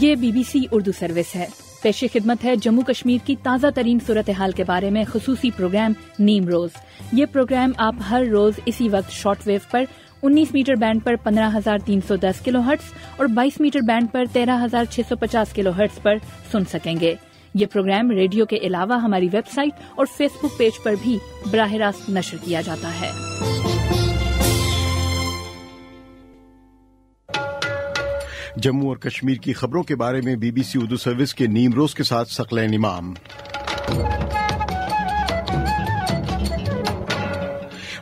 یہ B B C Urdu service ہے پیش خدمت ہے جموں کشمیر کی تازہ ترین صورتحال کے بارے میں خصوصی پروگرام نیم روز یہ پروگرام آپ ہر روز اسی وقت شارٹ ویو پر انیس میٹر بینڈ پر پندرہ ہزار تین سو دس کلو ہٹس اور بائیس میٹر بینڈ پر تیرہ ہزار چھ سو پچاس کلو ہٹس پر سن سکیں گے یہ پروگرام ریڈیو کے علاوہ ہماری ویب سائٹ اور فیس بک پیج پر بھی براہ راست نشر کیا جاتا ہے جموں اور کشمیر کی خبروں کے بارے میں B B C Urdu service کے نیم روز کے ساتھ سکل امام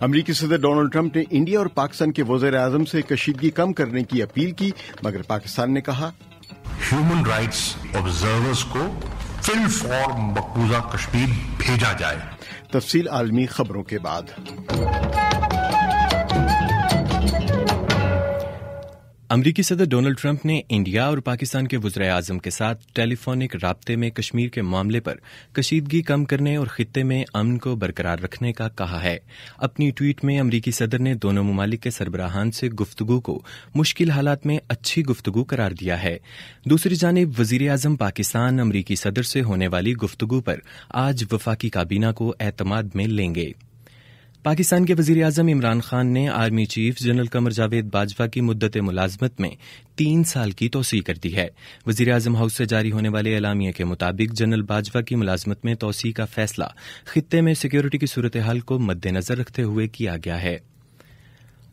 امریکی صدر ڈونلڈ ٹرمپ نے انڈیا اور پاکستان کے وزیر اعظم سے کشیدگی کم کرنے کی اپیل کی مگر پاکستان نے کہا ہیومن رائٹس کو فل مقبوضہ کشمیر بھیجا جائے تفصیل عالمی خبروں کے بعد امریکی صدر ڈونلڈ ٹرمپ نے انڈیا اور پاکستان کے وزرائے اعظم کے ساتھ ٹیلی فونک رابطے میں کشمیر کے معاملے پر کشیدگی کم کرنے اور خطے میں امن کو برقرار رکھنے کا کہا ہے اپنی ٹویٹ میں امریکی صدر نے دونوں ممالک کے سربراہان سے گفتگو کو مشکل حالات میں اچھی گفتگو قرار دیا ہے دوسری جانب وزیر اعظم پاکستان امریکی صدر سے ہونے والی گفتگو پر آج وفاقی کابینہ کو اعتماد میں لیں گے پاکستان کے وزیر اعظم عمران خان نے army chief general Qamar Javed Bajwa کی مدت ملازمت میں تین سال کی توسیع کر دی ہے وزیر اعظم ہاؤس سے جاری ہونے والے اعلامیہ کے مطابق جنرل باجوا کی ملازمت میں توسیع کا فیصلہ خطے میں سیکیورٹی کی صورتحال کو مد نظر رکھتے ہوئے کیا گیا ہے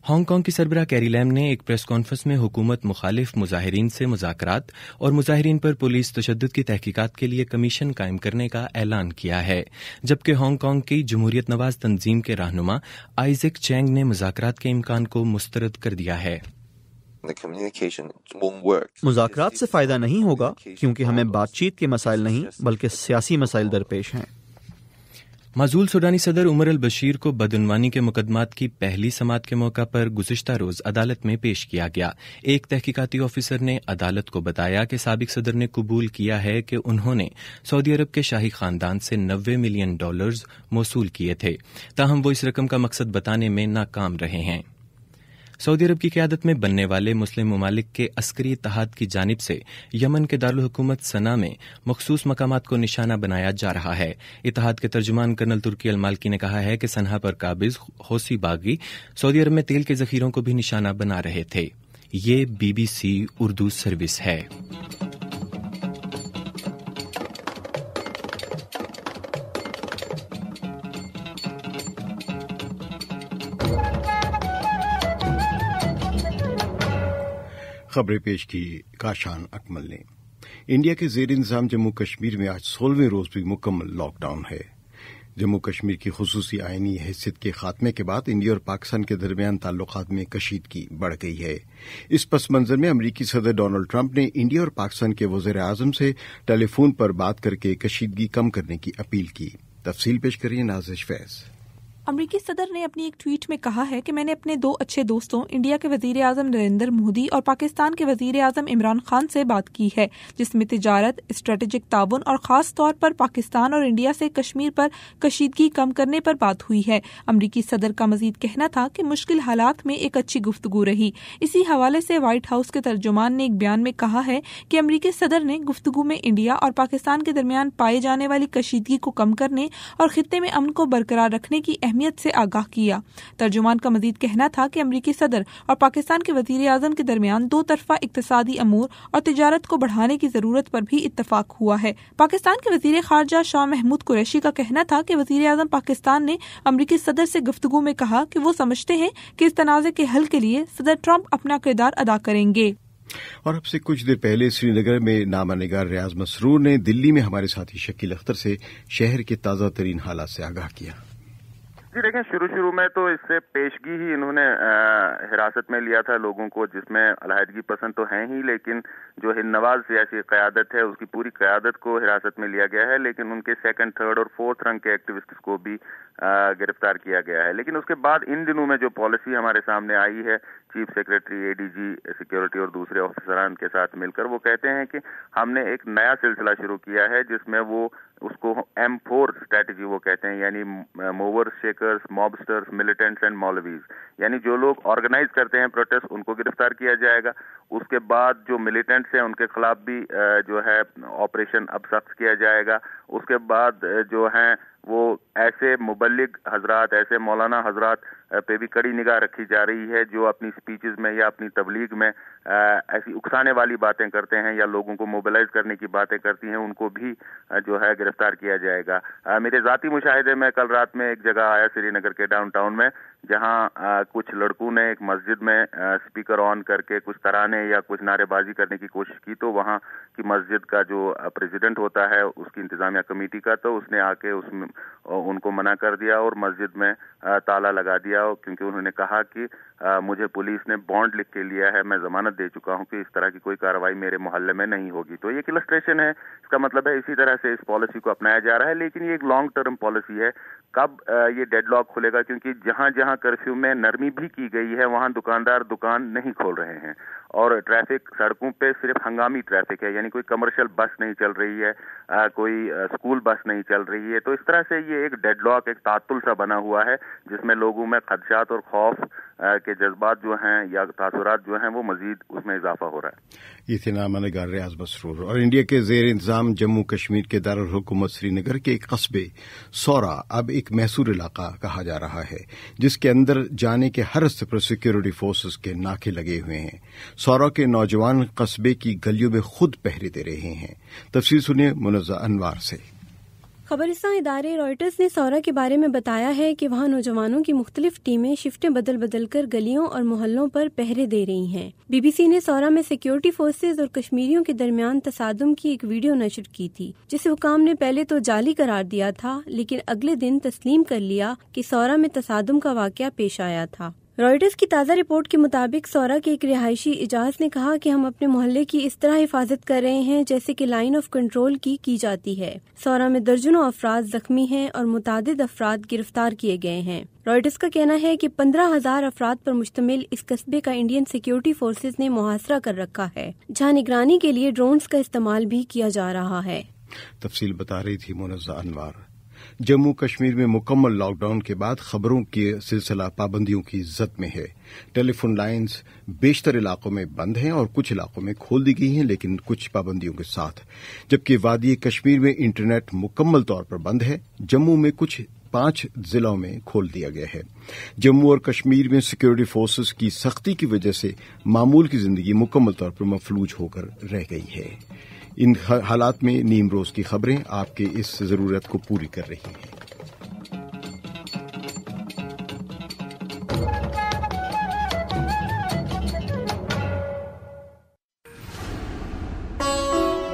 ہانگ کانگ کی سربراہ کیری لیم نے ایک پریس کانفرنس میں حکومت مخالف مظاہرین سے مذاکرات اور مظاہرین پر پولیس تشدد کی تحقیقات کے لیے کمیشن قائم کرنے کا اعلان کیا ہے جبکہ ہانگ کانگ کی جمہوریت نواز تنظیم کے رہنما آئزک چینگ نے مذاکرات کے امکان کو مسترد کر دیا ہے مذاکرات سے فائدہ نہیں ہوگا کیونکہ ہمیں بات چیت کے مسائل نہیں بلکہ سیاسی مسائل درپیش ہیں معزول سوڈانی صدر عمر البشیر کو بدعنوانی کے مقدمات کی پہلی سماعت کے موقع پر گزشتہ روز عدالت میں پیش کیا گیا ایک تحقیقاتی آفیسر نے عدالت کو بتایا کہ سابق صدر نے قبول کیا ہے کہ انہوں نے سعودی عرب کے شاہی خاندان سے نوے ملین ڈالرز موصول کیے تھے تاہم وہ اس رقم کا مقصد بتانے میں ناکام رہے ہیں سعودی عرب کی قیادت میں بننے والے مسلم ممالک کے عسکری اتحاد کی جانب سے یمن کے دارالحکومت ثنا میں مخصوص مقامات کو نشانہ بنایا جا رہا ہے اتحاد کے ترجمان کرنل ترکی المالکی نے کہا ہے کہ سنہا پر قابض حوثی باغی سعودی عرب میں تیل کے ذخیروں کو بھی نشانہ بنا رہے تھے یہ B B C Urdu service ہے خبریں پیش کی کاشان اکمل نے انڈیا کے زیر انتظام جموں کشمیر میں آج سولہویں روز بھی مکمل لاک ڈاؤن ہے جموں کشمیر کی خصوصی آئینی حیثیت کے خاتمے کے بعد انڈیا اور پاکستان کے درمیان تعلقات میں کشیدگی بڑھ گئی ہے اس پس منظر میں امریکی صدر ڈونلڈ ٹرمپ نے انڈیا اور پاکستان کے وزیر اعظم سے ٹیلی فون پر بات کر کے کشیدگی کم کرنے کی اپیل کی تفصیل پیش نازش فیض امریکی صدر نے اپنی ایک ٹویٹ میں کہا ہے کہ میں نے اپنے دو اچھے دوستوں انڈیا کے وزیر اعظم نریندر مودی اور پاکستان کے وزیر اعظم عمران خان سے بات کی ہے جس میں تجارت اسٹریٹجک تعاون اور خاص طور پر پاکستان اور انڈیا سے کشمیر پر کشیدگی کم کرنے پر بات ہوئی ہے امریکی صدر کا مزید کہنا تھا کہ مشکل حالات میں ایک اچھی گفتگو رہی اسی حوالے سے وائٹ ہاؤس کے ترجمان نے ایک بیان میں کہا ہے کہ امریکی صدر نے گفتگو میں انڈیا اور پاکستان کے درمیان پائے جانے والی کشیدگی کو کم کرنے اور خطے میں امن کو برقرار رکھنے کی اہمیت سے آگاہ کیا ترجمان کا مزید کہنا تھا کہ امریکی صدر اور پاکستان کے وزیر اعظم کے درمیان دو طرفہ اقتصادی امور اور تجارت کو بڑھانے کی ضرورت پر بھی اتفاق ہوا ہے پاکستان کے وزیر خارجہ شاہ محمود قریشی کا کہنا تھا کہ وزیر اعظم پاکستان نے امریکی صدر سے گفتگو میں کہا کہ وہ سمجھتے ہیں کہ اس تنازع کے حل کے لیے صدر ٹرمپ اپنا کردار ادا کریں گے اور اب سے کچھ دیر پہلے سری نگر میں نامہ نگار ریاض مسرور نے دلی میں ہمارے ساتھی شکیل اختر سے شہر کے تازہ ترین حالات سے آگاہ کیا جی دیکھیں شروع شروع میں تو اس سے پیشگی ہی انہوں نے حراست میں لیا تھا لوگوں کو جس میں علیحدگی پسند تو ہیں ہی لیکن جو ہند نواز سیاسی قیادت ہے اس کی پوری قیادت کو حراست میں لیا گیا ہے لیکن ان کے سیکنڈ تھرڈ اور فورتھ رنگ کے ایکٹیوسٹس کو بھی گرفتار کیا گیا ہے لیکن اس کے بعد ان دنوں میں جو پالیسی ہمارے سامنے آئی ہے chief secretary A D G security اور دوسرے آفیسران کے ساتھ مل کر وہ کہتے ہیں کہ ہم نے ایک نیا سلسلہ شروع کیا ہے جس میں وہ اس کو ایم فور اسٹریٹجی وہ کہتے ہیں یعنی mover shake mobsters militants and مولویز یعنی جو لوگ آرگنائز کرتے ہیں پروٹیسٹ ان کو گرفتار کیا جائے گا اس کے بعد جو ملیٹنٹس ہیں ان کے خلاف بھی جو ہے آپریشن اب سخت کیا جائے گا اس کے بعد جو ہیں وہ ایسے مبلغ حضرات ایسے مولانا حضرات پہ بھی کڑی نگاہ رکھی جا رہی ہے جو اپنی سپیچز میں یا اپنی تبلیغ میں ایسی اکسانے والی باتیں کرتے ہیں یا لوگوں کو موبلائز کرنے کی باتیں کرتی ہیں ان کو بھی جو ہے گرفتار کیا جائے گا میرے ذاتی مشاہدے میں کل رات میں ایک جگہ آیا سری نگر کے ڈاؤن ٹاؤن میں جہاں کچھ لڑکوں نے ایک مسجد میں اسپیکر آن کر کے کچھ ترانے یا کچھ نعرے بازی کرنے کی کوشش کی تو وہاں کی مسجد کا جو پریزیڈنٹ ہوتا ہے اس کی انتظامیہ کمیٹی کا تو اس نے آ کے اس ان کو منع کر دیا اور مسجد میں تالا لگا دیا کیونکہ انہوں نے کہا کہ مجھے پولیس نے بانڈ لکھ کے لیا ہے میں زمانت دے چکا ہوں کہ اس طرح کی کوئی کاروائی میرے محلے میں نہیں ہوگی تو یہ کلسٹریشن ہے اس کا مطلب ہے اسی طرح سے اس پالیسی کو اپنایا جا رہا ہے لیکن یہ ایک لانگ ٹرم پالیسی ہے کب یہ ڈیڈ لاک کھلے گا کیونکہ جہاں جہاں کرفیو میں نرمی بھی کی گئی ہے وہاں دکاندار دکان نہیں کھول رہے ہیں اور ٹریفک سڑکوں پہ صرف ہنگامی ٹریفک ہے یعنی کوئی کمرشل بس نہیں چل رہی ہے کوئی اسکول بس نہیں چل رہی ہے تو اس طرح سے یہ ایک ڈیڈ لاک ایک تعطل سا بنا ہوا ہے جس میں لوگوں میں خدشات اور خوف کے جذبات جو ہیں یا تاثرات جو ہیں وہ مزید اس میں اضافہ ہو رہا ہے یہ تھے نامہ نگار ریاض مسرور اور انڈیا کے زیر انتظام جموں کشمیر کے دارالحکومت سری نگر کے ایک قصبے سورا اب ایک محصور علاقہ کہا جا رہا ہے جس کے اندر جانے کے ہر ہرست پر سیکورٹی فورسز کے ناکے لگے ہوئے ہیں سورا کے نوجوان قصبے کی گلیوں میں خود پہرے دے رہے ہیں تفصیل سنیے انوار سے خبرست ادارے رائٹرز نے سورا کے بارے میں بتایا ہے کہ وہاں نوجوانوں کی مختلف ٹیمیں شفٹیں بدل بدل کر گلیوں اور محلوں پر پہرے دے رہی ہیں بی بی سی نے سورا میں سیکیورٹی فورسز اور کشمیریوں کے درمیان تصادم کی ایک ویڈیو نشر کی تھی جسے حکام نے پہلے تو جعلی قرار دیا تھا لیکن اگلے دن تسلیم کر لیا کہ سورا میں تصادم کا واقعہ پیش آیا تھا رائٹرز کی تازہ رپورٹ کے مطابق سورا کے ایک رہائشی اجاز نے کہا کہ ہم اپنے محلے کی اس طرح حفاظت کر رہے ہیں جیسے کہ لائن آف کنٹرول کی کی جاتی ہے سورا میں درجنوں افراد زخمی ہیں اور متعدد افراد گرفتار کیے گئے ہیں رائٹرز کا کہنا ہے کہ پندرہ ہزار افراد پر مشتمل اس قصبے کا انڈین سیکیورٹی فورسز نے محاصرہ کر رکھا ہے جہاں نگرانی کے لیے ڈرونز کا استعمال بھی کیا جا رہا ہے تفصیل بتا رہی تھی منزہ انوار جموں کشمیر میں مکمل لاک ڈاؤن کے بعد خبروں کے سلسلہ پابندیوں کی زد میں ہے ٹیلی فون لائنز بیشتر علاقوں میں بند ہیں اور کچھ علاقوں میں کھول دی گئی ہیں لیکن کچھ پابندیوں کے ساتھ جبکہ وادی کشمیر میں انٹرنیٹ مکمل طور پر بند ہے جموں میں کچھ پانچ ضلعوں میں کھول دیا گیا ہے جموں اور کشمیر میں سیکورٹی فورسز کی سختی کی وجہ سے معمول کی زندگی مکمل طور پر مفلوج ہو کر رہ گئی ہے ان حالات میں نیم روز کی خبریں آپ کے اس ضرورت کو پوری کر رہی ہیں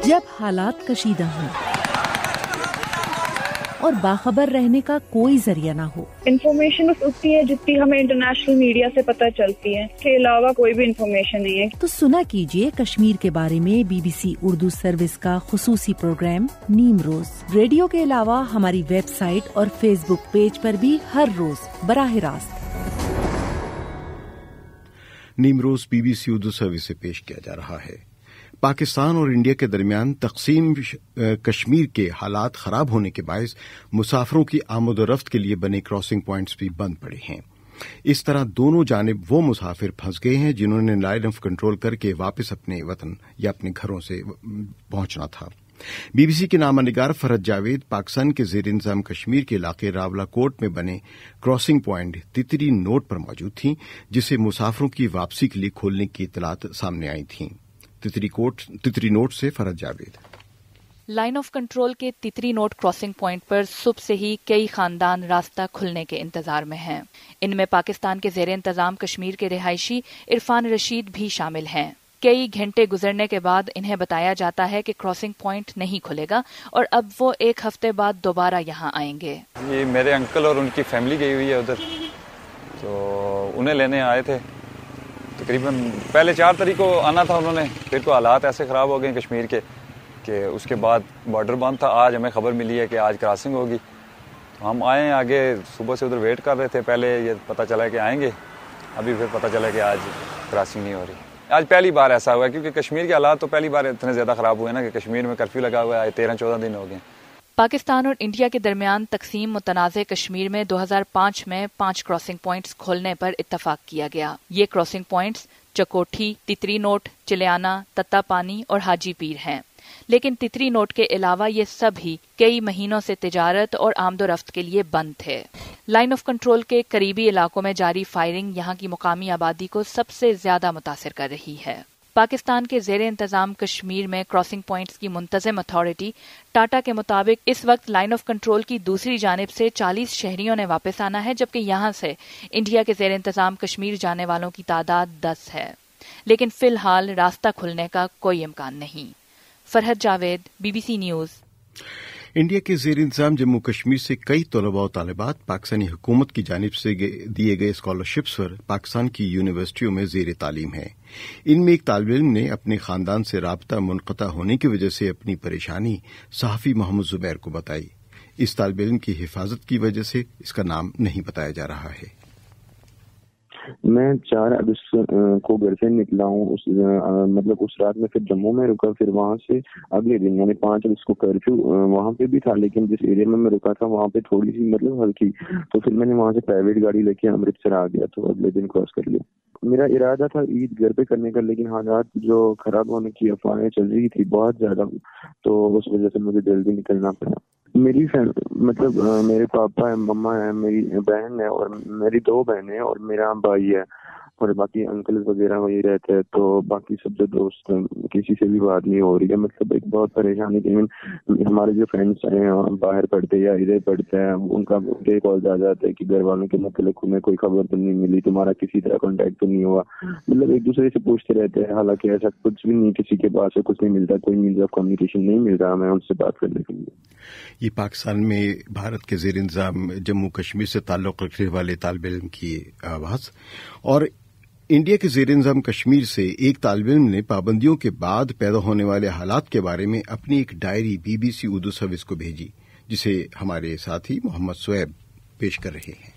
جب حالات کشیدہ ہیں اور باخبر رہنے کا کوئی ذریعہ نہ ہو انفارمیشن اتنی ہے جتنی ہمیں انٹرنیشنل میڈیا سے پتہ چلتی ہے اس کے علاوہ کوئی بھی انفارمیشن نہیں ہے تو سنا کیجیے کشمیر کے بارے میں B B C Urdu service کا خصوصی پروگرام نیم روز ریڈیو کے علاوہ ہماری ویب سائٹ اور فیس بک پیج پر بھی ہر روز براہ راست Neem Roz B B C Urdu service سے پیش کیا جا رہا ہے پاکستان اور انڈیا کے درمیان تقسیم کشمیر کے حالات خراب ہونے کے باعث مسافروں کی آمد و رفت کے لیے بنے کراسنگ پوائنٹس بھی بند پڑے ہیں اس طرح دونوں جانب وہ مسافر پھنس گئے ہیں جنہوں نے لائن آف کنٹرول کر کے واپس اپنے وطن یا اپنے گھروں سے پہنچنا تھا بی بی سی کے نامہ نگار فرد جاوید پاکستان کے زیر انتظام کشمیر کے علاقے راولا کوٹ میں بنے کراسنگ پوائنٹ تتری نوٹ پر موجود تھیں جسے مسافروں کی واپسی کے لیے کھولنے کی اطلاعات سامنے آئی تھیں تتری, نوٹ سے فرد جاوید لائن آف کنٹرول کے تیتری نوٹ کراسنگ پوائنٹ پر صبح سے ہی کئی خاندان راستہ کھلنے کے انتظار میں ہیں ان میں پاکستان کے زیر انتظام کشمیر کے رہائشی عرفان رشید بھی شامل ہیں کئی گھنٹے گزرنے کے بعد انہیں بتایا جاتا ہے کہ کراسنگ پوائنٹ نہیں کھلے گا اور اب وہ ایک ہفتے بعد دوبارہ یہاں آئیں گے یہ میرے انکل اور ان کی فیملی گئی ہوئی ہے ادھر تو انہیں لینے آئے تھے تقریباً پہلے چار تاریخ کو آنا تھا انہوں نے پھر تو حالات ایسے خراب ہو گئے کشمیر کے کہ اس کے بعد بارڈر بند تھا آج ہمیں خبر ملی ہے کہ آج کراسنگ ہوگی تو ہم آئے ہیں آگے صبح سے ادھر ویٹ کر رہے تھے پہلے یہ پتہ چلا کہ آئیں گے ابھی پھر پتہ چلا کہ آج کراسنگ نہیں ہو رہی آج پہلی بار ایسا ہوا ہے کیونکہ کشمیر کے حالات تو پہلی بار اتنے زیادہ خراب ہوئے نا کہ کشمیر میں کرفیو لگا ہوا ہے تیرہ چودہ دن ہو گئے ہیں پاکستان اور انڈیا کے درمیان تقسیم متنازع کشمیر میں دو ہزار پانچ میں پانچ کراسنگ پوائنٹس کھولنے پر اتفاق کیا گیا یہ crossing points Chakothi Tatrinote Chilliana Tatta Pani اور حاجی پیر ہیں لیکن تتری نوٹ کے علاوہ یہ سب ہی کئی مہینوں سے تجارت اور آمد و رفت کے لیے بند تھے لائن آف کنٹرول کے قریبی علاقوں میں جاری فائرنگ یہاں کی مقامی آبادی کو سب سے زیادہ متاثر کر رہی ہے پاکستان کے زیر انتظام کشمیر میں کراسنگ پوائنٹس کی منتظم اتھارٹی ٹاٹا کے مطابق اس وقت لائن آف کنٹرول کی دوسری جانب سے چالیس شہریوں نے واپس آنا ہے جبکہ یہاں سے انڈیا کے زیر انتظام کشمیر جانے والوں کی تعداد دس ہے لیکن فی الحال راستہ کھلنے کا کوئی امکان نہیں Farhat Javed B B C news India کے زیر انتظام جموں کشمیر سے کئی طلباء و طالبات پاکستانی حکومت کی جانب سے دیے گئے اسکالرشپس پر پاکستان کی یونیورسٹیوں میں زیر تعلیم ہیں ان میں ایک طالب علم نے اپنے خاندان سے رابطہ منقطع ہونے کی وجہ سے اپنی پریشانی صحافی محمد زبیر کو بتائی اس طالب علم کی حفاظت کی وجہ سے اس کا نام نہیں بتایا جا رہا ہے میں چار اگست کو گھر سے نکلا ہوں مطلب اس رات میں پھر جموں میں رکا پھر وہاں سے اگلے دن یعنی پانچ اگست کو کرفیو وہاں پہ بھی تھا لیکن جس ایریا میں میں رکا تھا وہاں پہ تھوڑی سی مطلب ہلکی تو پھر میں نے وہاں سے پرائیویٹ گاڑی لے کے امرتسر آ گیا تو اگلے دن کراس کر لیا میرا ارادہ تھا عید گھر پہ کرنے کا لیکن حالات جو خراب ہونے کی افواہیں چل رہی تھی بہت زیادہ تو اس وجہ سے مجھے جلدی نکلنا پڑا میری مطلب میرے پاپا مما ہے میری بہن ہے اور میری دو بہن ہیں اور میرا بھائی ہے اور باقی انکل وغیرہ وہی رہتے ہیں تو باقی سب جو دوست کسی سے بھی بات نہیں ہو رہی ہے مطلب ایک بہت پریشانی کی ہمارے جو فرینڈس ہیں باہر پڑھتے یا ادھر پڑھتے ہیں ان کا یہ کال آ جاتا ہے کہ گھر والوں کے متعلق ہمیں کوئی خبر تو نہیں ملی تمہارا کسی طرح کانٹیکٹ تو نہیں ہوا مطلب ایک دوسرے سے پوچھتے رہتے ہیں حالانکہ ایسا کچھ بھی نہیں کسی کے پاس کچھ نہیں ملتا کوئی مینس آف کمیونیکیشن نہیں مل رہا ہمیں ان سے بات کرنے کے لیے یہ پاکستان میں بھارت کے زیر انتظام جموں کشمیر سے تعلق رکھنے والے طالب علم کی آواز اور انڈیا کے زیر انضم کشمیر سے ایک طالب علم نے پابندیوں کے بعد پیدا ہونے والے حالات کے بارے میں اپنی ایک diary B B C Urdu service کو بھیجی جسے ہمارے ساتھی محمد سویب پیش کر رہے ہیں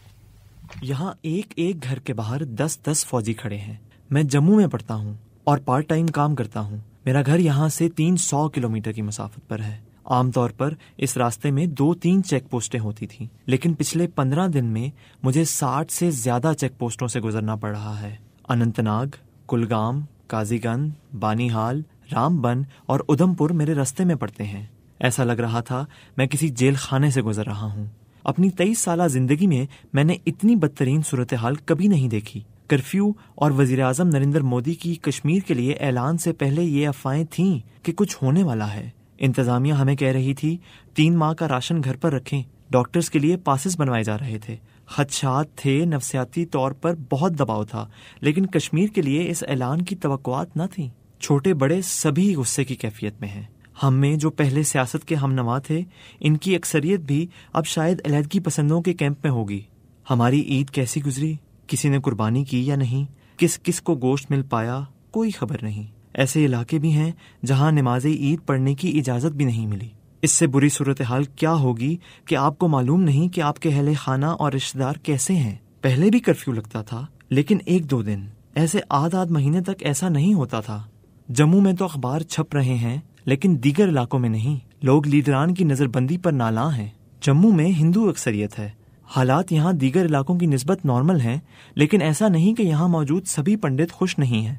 یہاں ایک ایک گھر کے باہر دس دس فوجی کھڑے ہیں میں جموں میں پڑھتا ہوں اور پارٹ ٹائم کام کرتا ہوں میرا گھر یہاں سے تین سو کلو میٹر کی مسافت پر ہے عام طور پر اس راستے میں دو تین چیک پوسٹیں ہوتی تھیں لیکن پچھلے پندرہ دن میں مجھے ساٹھ سے زیادہ چیک پوسٹوں سے گزرنا پڑ رہا ہے اننت ناگ کلگام کازی گند بانی ہال رام بن اور ادھم پور میرے رستے میں پڑتے ہیں ایسا لگ رہا تھا میں کسی جیل خانے سے گزر رہا ہوں اپنی تیئیس سالہ زندگی میں میں نے اتنی بدترین صورتحال کبھی نہیں دیکھی کرفیو اور وزیر اعظم نریندر مودی کی کشمیر کے لیے اعلان سے پہلے یہ افواہیں تھیں کہ کچھ ہونے والا ہے انتظامیہ ہمیں کہہ رہی تھی تین ماہ کا راشن گھر پر رکھیں ڈاکٹرز کے لیے پاسز بنوائے جا رہے تھے خدشات تھے نفسیاتی طور پر بہت دباؤ تھا لیکن کشمیر کے لیے اس اعلان کی توقعات نہ تھیں چھوٹے بڑے سبھی غصے کی کیفیت میں ہیں ہم میں جو پہلے سیاست کے ہم نما تھے ان کی اکثریت بھی اب شاید علیحدگی پسندوں کے کیمپ میں ہوگی ہماری عید کیسی گزری کسی نے قربانی کی یا نہیں کس کس کو گوشت مل پایا کوئی خبر نہیں ایسے علاقے بھی ہیں جہاں نماز عید پڑھنے کی اجازت بھی نہیں ملی اس سے بری صورتحال کیا ہوگی کہ آپ کو معلوم نہیں کہ آپ کے اہل خانہ اور رشتے دار کیسے ہیں پہلے بھی کرفیو لگتا تھا لیکن ایک دو دن ایسے آدھ آدھ مہینے تک ایسا نہیں ہوتا تھا جموں میں تو اخبار چھپ رہے ہیں لیکن دیگر علاقوں میں نہیں لوگ لیڈران کی نظر بندی پر نالاں ہیں جموں میں ہندو اکثریت ہے حالات یہاں دیگر علاقوں کی نسبت نارمل ہیں لیکن ایسا نہیں کہ یہاں موجود سبھی پنڈت خوش نہیں ہیں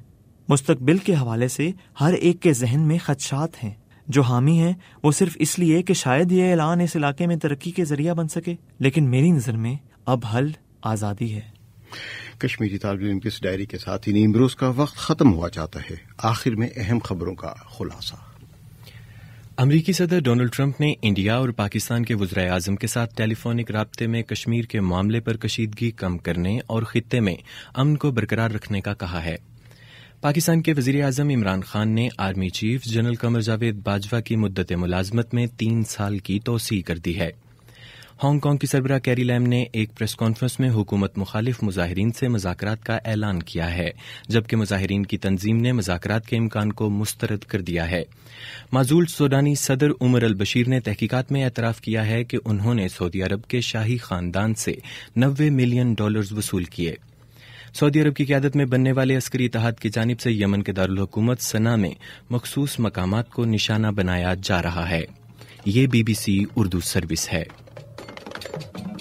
مستقبل کے حوالے سے ہر ایک کے ذہن میں خدشات ہیں جو حامی ہیں وہ صرف اس لیے کہ شاید یہ اعلان اس علاقے میں ترقی کے ذریعہ بن سکے لیکن میری نظر میں اب حل آزادی ہے کشمیری طالب علم کی اس ڈائری کے ساتھ ہی کا وقت ختم ہوا جاتا ہے آخر میں اہم خبروں کا خلاصہ امریکی صدر ڈونلڈ ٹرمپ نے انڈیا اور پاکستان کے وزرائے اعظم کے ساتھ ٹیلیفونک رابطے میں کشمیر کے معاملے پر کشیدگی کم کرنے اور خطے میں امن کو برقرار رکھنے کا کہا ہے پاکستان کے وزیر اعظم عمران خان نے army chief general Qamar Javed Bajwa کی مدت ملازمت میں تین سال کی توسیع کر دی ہے ہانگ کانگ کی سربراہ کیری لیم نے ایک پریس کانفرنس میں حکومت مخالف مظاہرین سے مذاکرات کا اعلان کیا ہے جبکہ مظاہرین کی تنظیم نے مذاکرات کے امکان کو مسترد کر دیا ہے معزول سوڈانی صدر عمر البشیر نے تحقیقات میں اعتراف کیا ہے کہ انہوں نے سعودی عرب کے شاہی خاندان سے نوے ملین ڈالرز وصول کیے سعودی عرب کی قیادت میں بننے والے عسکری اتحاد کی جانب سے یمن کے دارالحکومت ثنا میں مخصوص مقامات کو نشانہ بنایا جا رہا ہے